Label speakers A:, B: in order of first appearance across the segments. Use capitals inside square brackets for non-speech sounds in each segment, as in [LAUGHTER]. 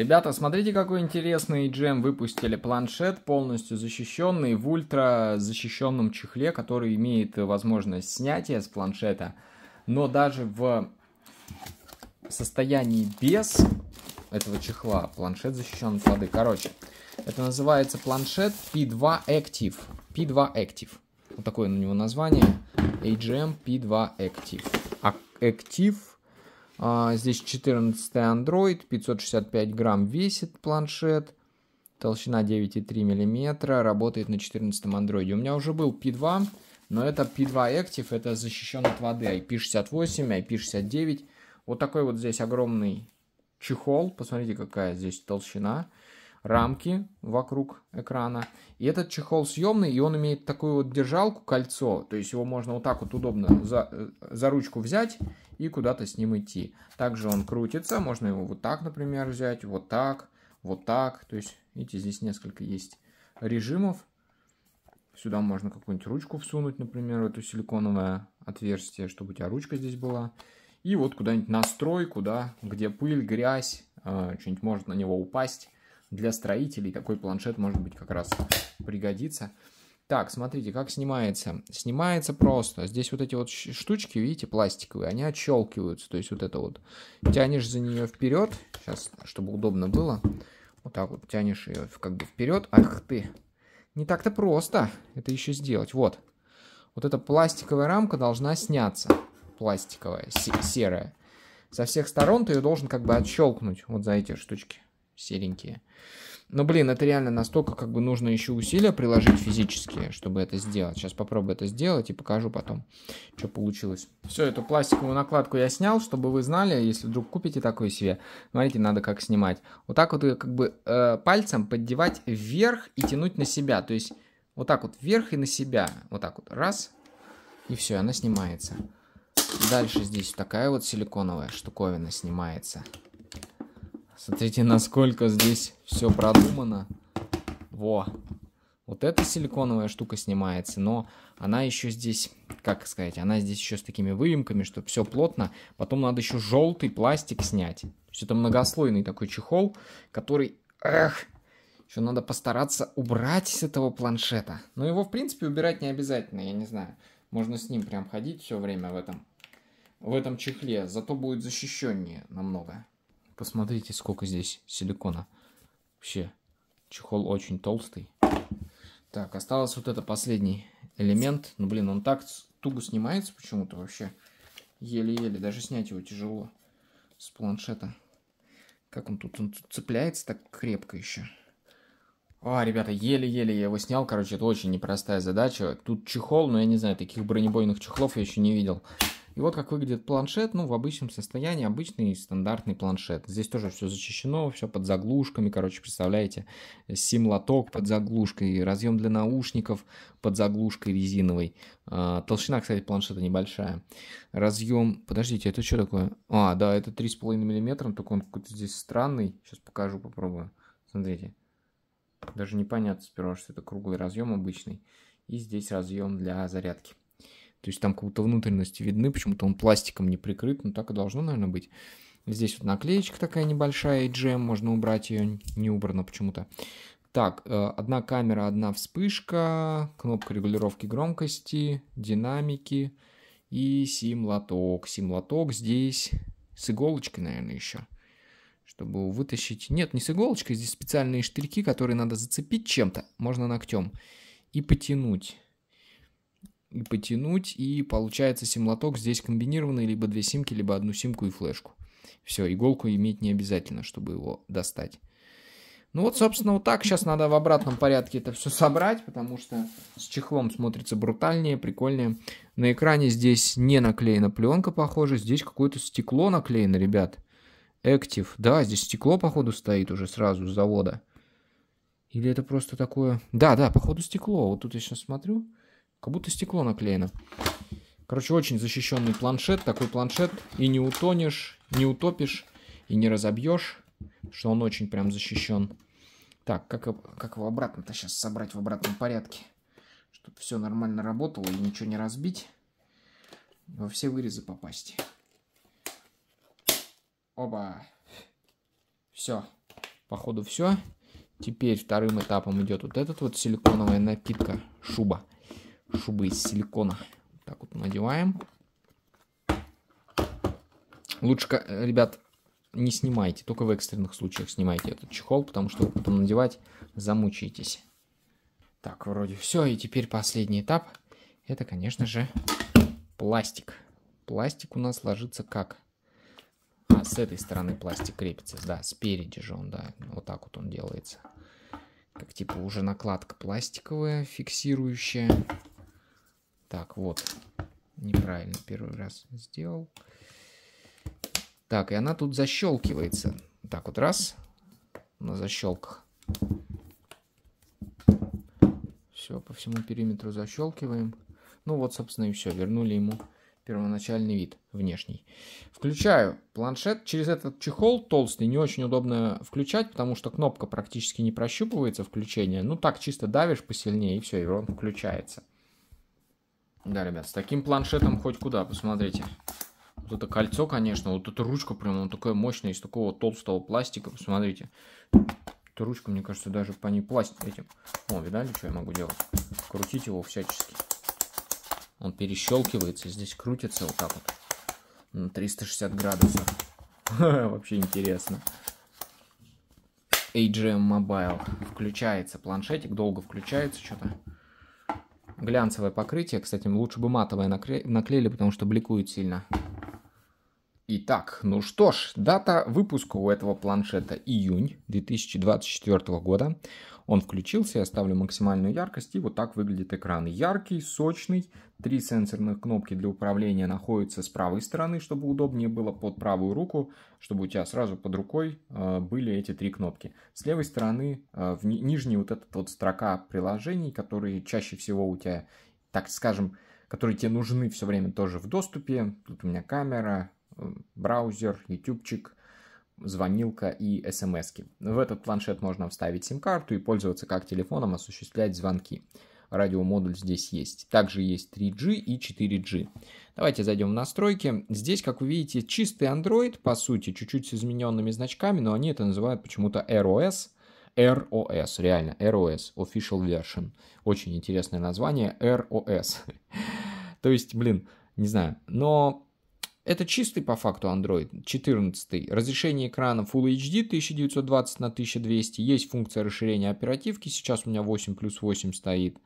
A: Ребята, смотрите, какой интересный джем выпустили. Планшет полностью защищенный в ультра защищенном чехле, который имеет возможность снятия с планшета. Но даже в состоянии без этого чехла планшет защищен от воды. Короче, это называется планшет P2 Active. P2 Active. Вот такое у него название. AGM P2 Active. А Active а, здесь 14 Android, 565 грамм весит планшет, толщина 9,3 мм, работает на 14 Android. У меня уже был P2, но это P2 Active, это защищен от воды, IP68, IP69. Вот такой вот здесь огромный чехол, посмотрите, какая здесь толщина рамки вокруг экрана. И этот чехол съемный, и он имеет такую вот держалку, кольцо. То есть его можно вот так вот удобно за, э, за ручку взять и куда-то с ним идти. Также он крутится, можно его вот так, например, взять, вот так, вот так. То есть, видите, здесь несколько есть режимов. Сюда можно какую-нибудь ручку всунуть, например, в это силиконовое отверстие, чтобы у тебя ручка здесь была. И вот куда-нибудь настройку, да, где пыль, грязь, э, что-нибудь может на него упасть. Для строителей такой планшет, может быть, как раз пригодится. Так, смотрите, как снимается. Снимается просто. Здесь вот эти вот штучки, видите, пластиковые, они отщелкиваются. То есть вот это вот. Тянешь за нее вперед. Сейчас, чтобы удобно было. Вот так вот тянешь ее как бы вперед. Ах ты. Не так-то просто это еще сделать. Вот. Вот эта пластиковая рамка должна сняться. Пластиковая, серая. Со всех сторон ты ее должен как бы отщелкнуть. Вот за эти штучки серенькие. Но, ну, блин, это реально настолько, как бы, нужно еще усилия приложить физические, чтобы это сделать. Сейчас попробую это сделать и покажу потом, что получилось. Все, эту пластиковую накладку я снял, чтобы вы знали, если вдруг купите такую себе. Смотрите, надо как снимать. Вот так вот, как бы, э, пальцем поддевать вверх и тянуть на себя. То есть, вот так вот вверх и на себя. Вот так вот, раз, и все, она снимается. Дальше здесь такая вот силиконовая штуковина снимается. Смотрите, насколько здесь все продумано. Во. Вот эта силиконовая штука снимается, но она еще здесь, как сказать, она здесь еще с такими выемками, что все плотно. Потом надо еще желтый пластик снять. То есть это многослойный такой чехол, который, эх, еще надо постараться убрать с этого планшета. Но его, в принципе, убирать не обязательно, я не знаю. Можно с ним прям ходить все время в этом, в этом чехле, зато будет защищеннее намного. Посмотрите, сколько здесь силикона. Вообще, чехол очень толстый. Так, осталось вот это последний элемент. Ну, блин, он так туго снимается почему-то вообще. Еле-еле. Даже снять его тяжело с планшета. Как он тут? Он тут цепляется так крепко еще. А, ребята, еле-еле я его снял. Короче, это очень непростая задача. Тут чехол, но я не знаю, таких бронебойных чехлов я еще не видел. И вот как выглядит планшет, ну, в обычном состоянии, обычный стандартный планшет. Здесь тоже все зачищено, все под заглушками, короче, представляете, сим-лоток под заглушкой, разъем для наушников под заглушкой резиновой. А, толщина, кстати, планшета небольшая. Разъем, подождите, это что такое? А, да, это 3,5 мм, только он какой-то здесь странный. Сейчас покажу, попробую. Смотрите. Даже непонятно сперва, что это круглый разъем обычный. И здесь разъем для зарядки. То есть там как будто внутренности видны, почему-то он пластиком не прикрыт, но ну, так и должно, наверное, быть. Здесь вот наклеечка такая небольшая, и джем, можно убрать ее, не убрано почему-то. Так, э, одна камера, одна вспышка, кнопка регулировки громкости, динамики и сим-лоток. Сим-лоток здесь с иголочкой, наверное, еще чтобы вытащить. Нет, не с иголочкой, здесь специальные штырьки, которые надо зацепить чем-то, можно ногтем, и потянуть и потянуть, и получается симлоток здесь комбинированный, либо две симки, либо одну симку и флешку. Все, иголку иметь не обязательно, чтобы его достать. Ну вот, собственно, вот так. Сейчас надо в обратном порядке это все собрать, потому что с чехлом смотрится брутальнее, прикольнее. На экране здесь не наклеена пленка, похоже. Здесь какое-то стекло наклеено, ребят. Active. Да, здесь стекло, походу, стоит уже сразу с завода. Или это просто такое... Да, да, походу, стекло. Вот тут я сейчас смотрю. Как будто стекло наклеено. Короче, очень защищенный планшет. Такой планшет и не утонешь, не утопишь, и не разобьешь, что он очень прям защищен. Так, как, как его обратно-то сейчас собрать в обратном порядке? Чтобы все нормально работало и ничего не разбить. Во все вырезы попасть. Оба. Все. Походу все. Теперь вторым этапом идет вот этот вот силиконовая напитка, шуба шубы из силикона. Так вот надеваем. Лучше, э, ребят, не снимайте, только в экстренных случаях снимайте этот чехол, потому что потом надевать замучитесь. Так, вроде все, и теперь последний этап. Это, конечно же, пластик. Пластик у нас ложится как? А с этой стороны пластик крепится, да, спереди же он, да, вот так вот он делается. Как типа уже накладка пластиковая, фиксирующая. Так, вот. Неправильно первый раз сделал. Так, и она тут защелкивается. Так вот, раз. На защелках. Все, по всему периметру защелкиваем. Ну вот, собственно, и все. Вернули ему первоначальный вид внешний. Включаю планшет. Через этот чехол толстый не очень удобно включать, потому что кнопка практически не прощупывается включение. Ну так чисто давишь посильнее и все, и он включается. Да, ребят, с таким планшетом хоть куда, посмотрите. Вот это кольцо, конечно, вот эта ручка прям, она такая мощная, из такого толстого пластика, посмотрите. Эту ручку, мне кажется, даже по ней пластик этим. О, видали, что я могу делать? Крутить его всячески. Он перещелкивается, здесь крутится вот так вот. На 360 градусов. [LAUGHS] Вообще интересно. AGM Mobile. Эм включается планшетик, долго включается что-то глянцевое покрытие. Кстати, лучше бы матовое накле... наклеили, потому что бликует сильно. Итак, ну что ж, дата выпуска у этого планшета июнь 2024 года. Он включился, я ставлю максимальную яркость, и вот так выглядит экран. Яркий, сочный, три сенсорных кнопки для управления находятся с правой стороны, чтобы удобнее было под правую руку, чтобы у тебя сразу под рукой э, были эти три кнопки. С левой стороны, э, в ни нижней вот эта вот строка приложений, которые чаще всего у тебя, так скажем, которые тебе нужны все время тоже в доступе. Тут у меня камера, браузер, ютубчик, звонилка и смс -ки. В этот планшет можно вставить сим-карту и пользоваться как телефоном, осуществлять звонки. Радиомодуль здесь есть. Также есть 3G и 4G. Давайте зайдем в настройки. Здесь, как вы видите, чистый Android, по сути, чуть-чуть с измененными значками, но они это называют почему-то ROS. ROS, реально, ROS, Official Version. Очень интересное название, ROS. [LAUGHS] То есть, блин, не знаю. Но это чистый по факту Android 14. Разрешение экрана Full HD 1920 на 1200. Есть функция расширения оперативки. Сейчас у меня 8 плюс 8 стоит.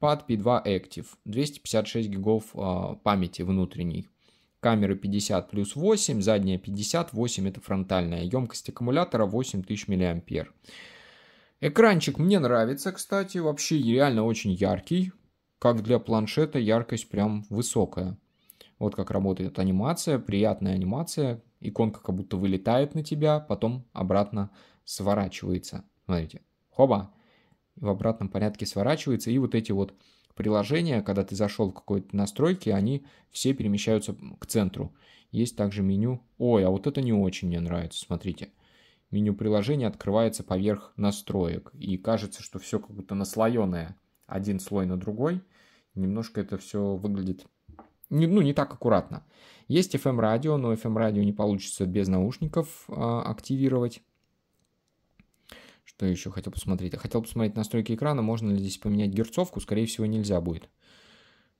A: Pad P2 Active. 256 гигов э, памяти внутренней. Камеры 50 плюс 8, задняя 58, это фронтальная. Емкость аккумулятора 8000 миллиампер. Экранчик мне нравится, кстати, вообще реально очень яркий. Как для планшета яркость прям высокая. Вот как работает анимация, приятная анимация, иконка как будто вылетает на тебя, потом обратно сворачивается. Смотрите, хоба, в обратном порядке сворачивается, и вот эти вот приложения, когда ты зашел в какой-то настройки, они все перемещаются к центру. Есть также меню, ой, а вот это не очень мне нравится, смотрите. Меню приложения открывается поверх настроек, и кажется, что все как будто наслоенное, один слой на другой. Немножко это все выглядит не, ну, не так аккуратно. Есть FM-радио, но FM-радио не получится без наушников а, активировать. Что еще хотел посмотреть? хотел посмотреть настройки экрана, можно ли здесь поменять герцовку. Скорее всего, нельзя будет.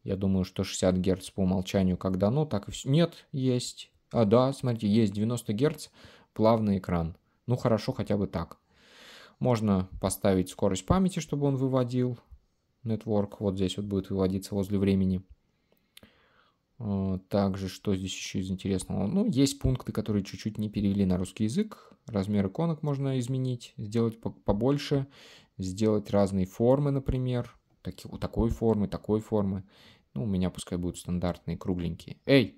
A: Я думаю, что 60 Гц по умолчанию как дано, так и все. Нет, есть. А, да, смотрите, есть 90 Гц, плавный экран. Ну, хорошо, хотя бы так. Можно поставить скорость памяти, чтобы он выводил. Network вот здесь вот будет выводиться возле времени. Э, также, что здесь еще из интересного? Ну, есть пункты, которые чуть-чуть не перевели на русский язык. Размер иконок можно изменить, сделать побольше, сделать разные формы, например. Таки, такой формы, такой формы. Ну, у меня пускай будут стандартные, кругленькие. Эй!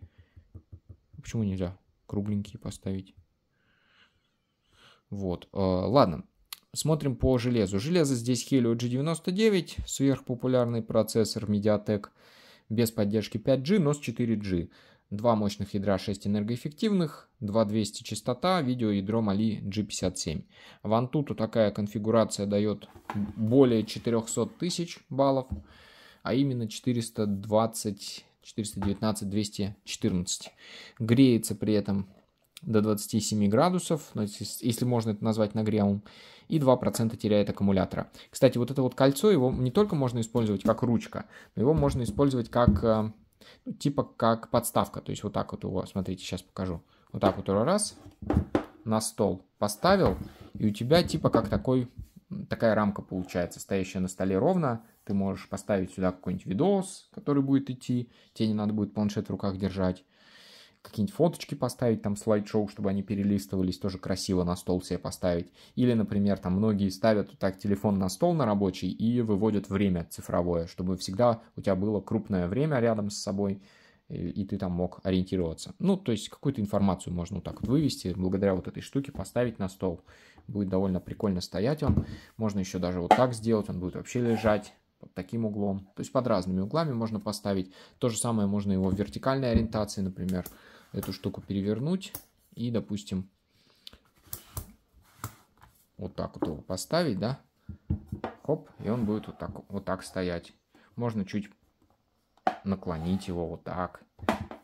A: Почему нельзя кругленькие поставить? Вот, э, ладно. Смотрим по железу. Железо здесь Helio G99, сверхпопулярный процессор Mediatek без поддержки 5G, но с 4G. Два мощных ядра 6 энергоэффективных, 2200 частота, видеоядро Mali G57. В Вантуту такая конфигурация дает более 400 тысяч баллов, а именно 420 419 214 греется при этом до 27 градусов, если можно это назвать нагревом, и 2% теряет аккумулятора. Кстати, вот это вот кольцо, его не только можно использовать как ручка, но его можно использовать как, э, ну, типа как подставка. То есть вот так вот его, смотрите, сейчас покажу. Вот так вот раз на стол поставил, и у тебя типа как такой, такая рамка получается, стоящая на столе ровно, ты можешь поставить сюда какой-нибудь видос, который будет идти, тебе не надо будет планшет в руках держать, какие-нибудь фоточки поставить, там слайд-шоу, чтобы они перелистывались, тоже красиво на стол себе поставить. Или, например, там многие ставят вот так телефон на стол на рабочий и выводят время цифровое, чтобы всегда у тебя было крупное время рядом с собой, э, и ты там мог ориентироваться. Ну, то есть какую-то информацию можно вот так вот вывести, благодаря вот этой штуке поставить на стол. Будет довольно прикольно стоять он. Можно еще даже вот так сделать, он будет вообще лежать под таким углом. То есть под разными углами можно поставить. То же самое можно его в вертикальной ориентации, например, эту штуку перевернуть и, допустим, вот так вот его поставить, да, хоп, и он будет вот так, вот так стоять. Можно чуть наклонить его вот так,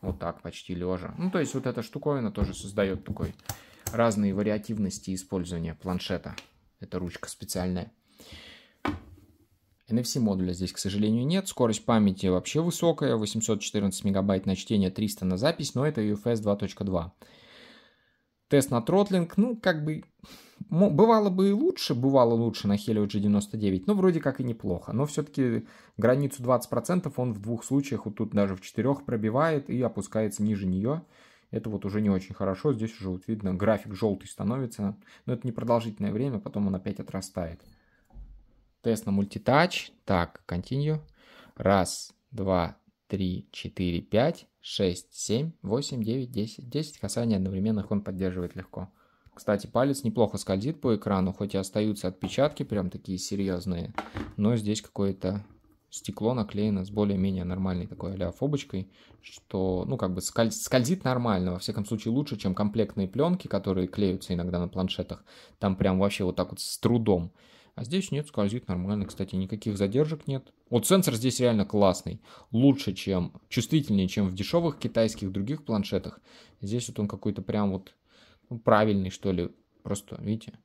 A: вот так почти лежа. Ну, то есть вот эта штуковина тоже создает такой разные вариативности использования планшета. Это ручка специальная. NFC модуля здесь, к сожалению, нет. Скорость памяти вообще высокая, 814 мегабайт на чтение, 300 на запись, но это UFS 2.2. Тест на тротлинг, ну, как бы, бывало бы и лучше, бывало лучше на Helio G99, но вроде как и неплохо. Но все-таки границу 20% он в двух случаях, вот тут даже в четырех пробивает и опускается ниже нее. Это вот уже не очень хорошо, здесь уже вот видно, график желтый становится, но это не продолжительное время, потом он опять отрастает. Тест на мультитач. Так, continue. Раз, два, три, четыре, пять, шесть, семь, восемь, девять, десять. Десять касаний одновременных он поддерживает легко. Кстати, палец неплохо скользит по экрану, хоть и остаются отпечатки прям такие серьезные, но здесь какое-то стекло наклеено с более-менее нормальной такой а что, ну, как бы сколь, скользит нормально, во всяком случае лучше, чем комплектные пленки, которые клеются иногда на планшетах, там прям вообще вот так вот с трудом. А здесь нет, скользит нормально, кстати, никаких задержек нет. Вот сенсор здесь реально классный, лучше, чем, чувствительнее, чем в дешевых китайских других планшетах. Здесь вот он какой-то прям вот ну, правильный, что ли, просто, видите,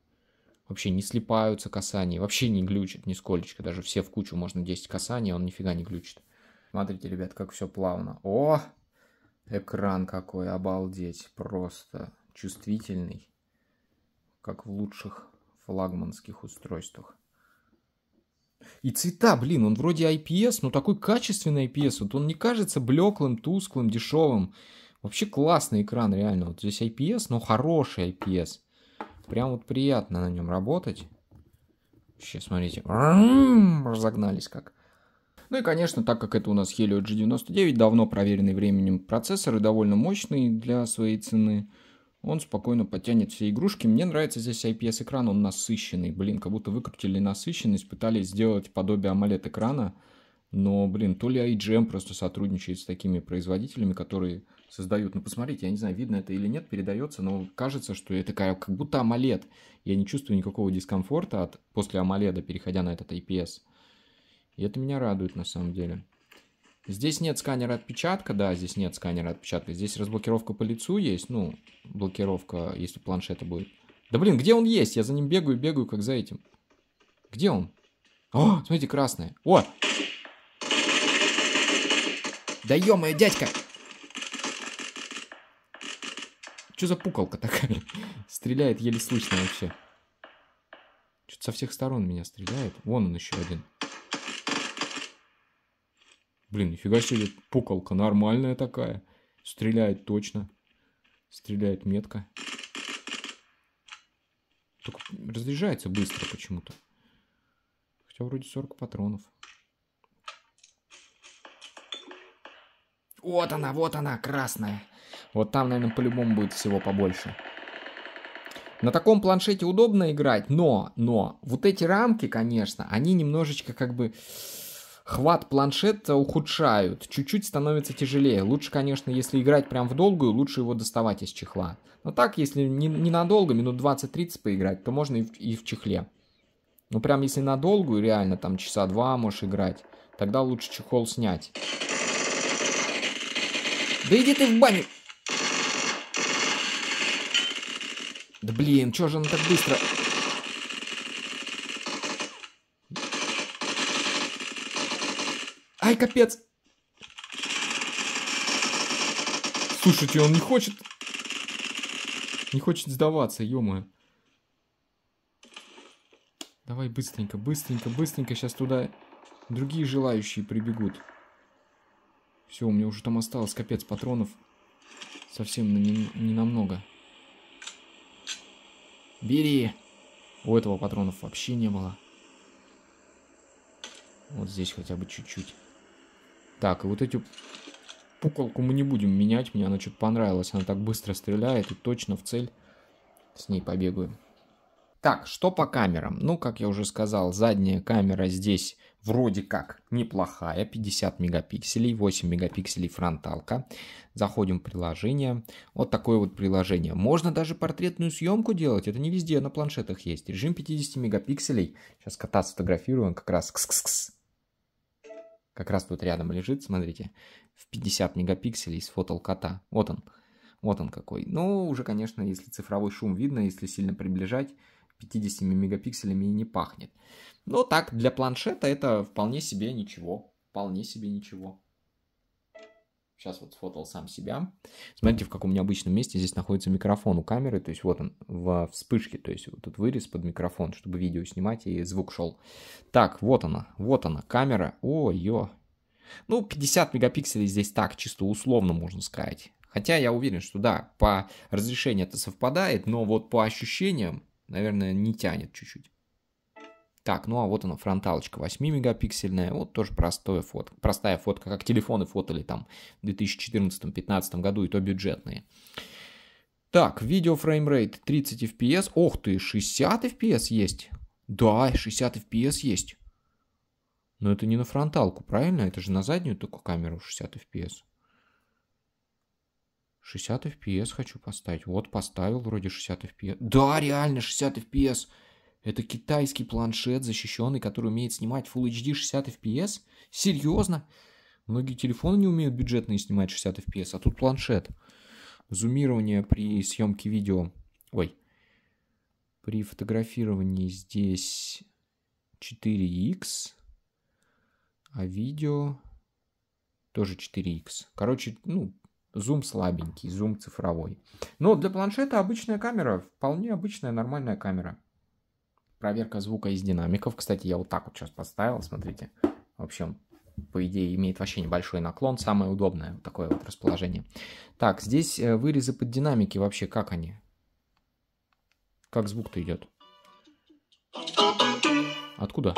A: вообще не слипаются касания, вообще не глючит нисколечко, даже все в кучу можно 10 касаний, он нифига не глючит. Смотрите, ребят, как все плавно. О, экран какой, обалдеть, просто чувствительный, как в лучших флагманских устройствах. И цвета, блин, он вроде IPS, но такой качественный IPS. Вот он не кажется блеклым, тусклым, дешевым. Вообще классный экран, реально. Вот здесь IPS, но хороший IPS. Прям вот приятно на нем работать. вообще смотрите. Разогнались как. Ну и, конечно, так как это у нас Helio G99, давно проверенный временем процессор и довольно мощный для своей цены, он спокойно потянет все игрушки. Мне нравится здесь IPS-экран, он насыщенный. Блин, как будто выкрутили насыщенность, пытались сделать подобие AMOLED-экрана. Но, блин, то ли IGM эм просто сотрудничает с такими производителями, которые создают. Ну, посмотрите, я не знаю, видно это или нет, передается, но кажется, что это как, как будто AMOLED. Я не чувствую никакого дискомфорта от, после AMOLED, переходя на этот IPS. И это меня радует на самом деле. Здесь нет сканера отпечатка, да, здесь нет сканера отпечатка. Здесь разблокировка по лицу есть, ну, блокировка, если планшета будет. Да блин, где он есть? Я за ним бегаю, бегаю, как за этим. Где он? О, смотрите, красное. О! Да ё дядька! Что за пукалка такая? [LAUGHS] Стреляет еле слышно вообще. Что-то со всех сторон меня стреляет. Вон он еще один. Блин, нифига себе, пукалка нормальная такая. Стреляет точно. Стреляет метко. Только разряжается быстро почему-то. Хотя вроде 40 патронов. Вот она, вот она, красная. Вот там, наверное, по-любому будет всего побольше. На таком планшете удобно играть, но, но, вот эти рамки, конечно, они немножечко как бы хват планшета ухудшают, чуть-чуть становится тяжелее. Лучше, конечно, если играть прям в долгую, лучше его доставать из чехла. Но так, если не, ненадолго, минут 20-30 поиграть, то можно и в, и в чехле. Ну прям если надолгую, реально, там часа два можешь играть, тогда лучше чехол снять. Да иди ты в баню! Да блин, чё же он так быстро... Ай, капец. Слушайте, он не хочет... Не хочет сдаваться, ё-моё. Давай быстренько, быстренько, быстренько. Сейчас туда другие желающие прибегут. Все, у меня уже там осталось, капец, патронов. Совсем не, не намного. Бери! У этого патронов вообще не было. Вот здесь хотя бы чуть-чуть. Так, и вот эти пуколку мы не будем менять. Мне она что-то понравилась. Она так быстро стреляет и точно в цель. С ней побегаем. Так, что по камерам? Ну, как я уже сказал, задняя камера здесь вроде как неплохая. 50 мегапикселей, 8 мегапикселей фронталка. Заходим в приложение. Вот такое вот приложение. Можно даже портретную съемку делать. Это не везде, на планшетах есть. Режим 50 мегапикселей. Сейчас кота сфотографируем как раз. Кс -кс -кс. Как раз тут рядом лежит, смотрите, в 50 мегапикселей с кота. Вот он, вот он какой. Ну, уже, конечно, если цифровой шум видно, если сильно приближать, 50 мегапикселями и не пахнет. Но так, для планшета это вполне себе ничего. Вполне себе ничего. Сейчас вот сфотал сам себя. Смотрите, в каком необычном месте здесь находится микрофон у камеры. То есть вот он в вспышке. То есть вот тут вырез под микрофон, чтобы видео снимать и звук шел. Так, вот она, вот она, камера. Ой-ё. Ну, 50 мегапикселей здесь так, чисто условно можно сказать. Хотя я уверен, что да, по разрешению это совпадает, но вот по ощущениям, наверное, не тянет чуть-чуть. Так, ну а вот она фронталочка 8-мегапиксельная, вот тоже простая фотка, простая фотка, как телефоны фотали там в 2014-2015 году, и то бюджетные. Так, видео фреймрейт 30 FPS, ох ты, 60 FPS есть? Да, 60 FPS есть. Но это не на фронталку, правильно? Это же на заднюю только камеру 60 FPS. 60 FPS хочу поставить. Вот, поставил вроде 60 FPS. Да, реально 60 FPS. Это китайский планшет, защищенный, который умеет снимать Full HD 60 FPS? Серьезно? Многие телефоны не умеют бюджетные снимать 60 FPS, а тут планшет. Зумирование при съемке видео. Ой. При фотографировании здесь 4x, а видео тоже 4x. Короче, ну, зум слабенький, зум цифровой. Но для планшета обычная камера, вполне обычная нормальная камера проверка звука из динамиков. Кстати, я вот так вот сейчас поставил. смотрите. В общем, по идее, имеет вообще небольшой наклон. Самое удобное вот такое вот расположение. Так, здесь э, вырезы под динамики вообще, как они? Как звук-то идет? Откуда?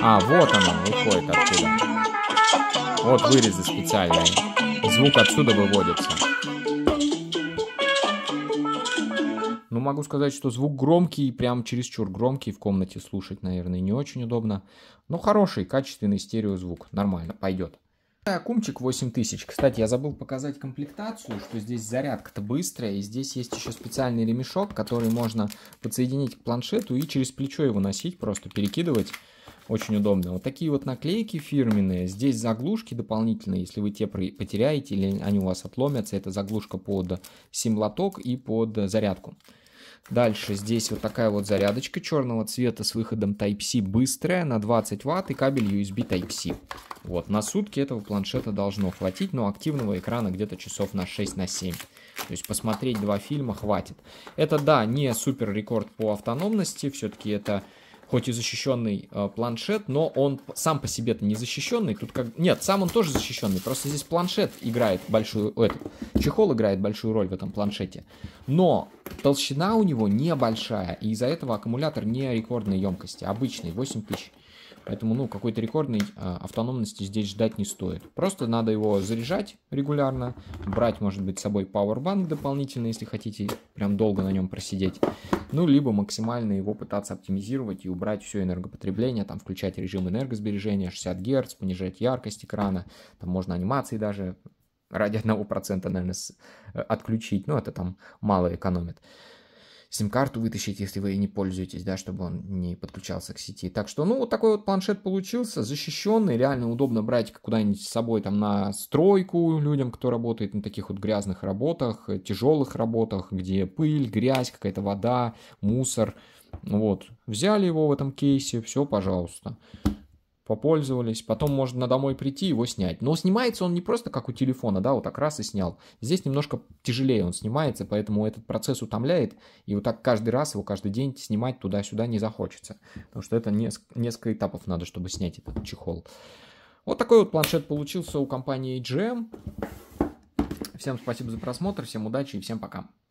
A: А, вот оно, выходит откуда. Вот вырезы специальные. Звук отсюда выводится. Ну, могу сказать, что звук громкий, прям чересчур громкий, в комнате слушать, наверное, не очень удобно. Но хороший, качественный стереозвук, нормально, пойдет. Кумчик 8000. Кстати, я забыл показать комплектацию, что здесь зарядка-то быстрая, и здесь есть еще специальный ремешок, который можно подсоединить к планшету и через плечо его носить, просто перекидывать. Очень удобно. Вот такие вот наклейки фирменные. Здесь заглушки дополнительные, если вы те потеряете или они у вас отломятся. Это заглушка под сим-лоток и под зарядку. Дальше здесь вот такая вот зарядочка черного цвета с выходом Type-C быстрая на 20 ватт и кабель USB Type-C. Вот, на сутки этого планшета должно хватить, но активного экрана где-то часов на 6 На 7. То есть посмотреть два фильма хватит. Это, да, не супер рекорд по автономности, все-таки это хоть и защищенный э, планшет, но он сам по себе-то не защищенный. Тут как... Нет, сам он тоже защищенный, просто здесь планшет играет большую... Этот, чехол играет большую роль в этом планшете. Но толщина у него небольшая, и из-за этого аккумулятор не рекордной емкости, обычный, 8000. Поэтому, ну, какой-то рекордной а, автономности здесь ждать не стоит. Просто надо его заряжать регулярно, брать, может быть, с собой пауэрбанк дополнительно, если хотите прям долго на нем просидеть. Ну, либо максимально его пытаться оптимизировать и убрать все энергопотребление, там, включать режим энергосбережения, 60 Гц, понижать яркость экрана, там можно анимации даже ради 1%, наверное, э, отключить, но ну, это там мало экономит сим-карту вытащить, если вы не пользуетесь, да, чтобы он не подключался к сети. Так что, ну, вот такой вот планшет получился, защищенный, реально удобно брать куда-нибудь с собой там на стройку людям, кто работает на таких вот грязных работах, тяжелых работах, где пыль, грязь, какая-то вода, мусор. Вот, взяли его в этом кейсе, все, пожалуйста попользовались, потом можно домой прийти его снять. Но снимается он не просто как у телефона, да, вот так раз и снял. Здесь немножко тяжелее он снимается, поэтому этот процесс утомляет, и вот так каждый раз его каждый день снимать туда-сюда не захочется, потому что это несколько этапов надо, чтобы снять этот чехол. Вот такой вот планшет получился у компании HGM. Всем спасибо за просмотр, всем удачи и всем пока.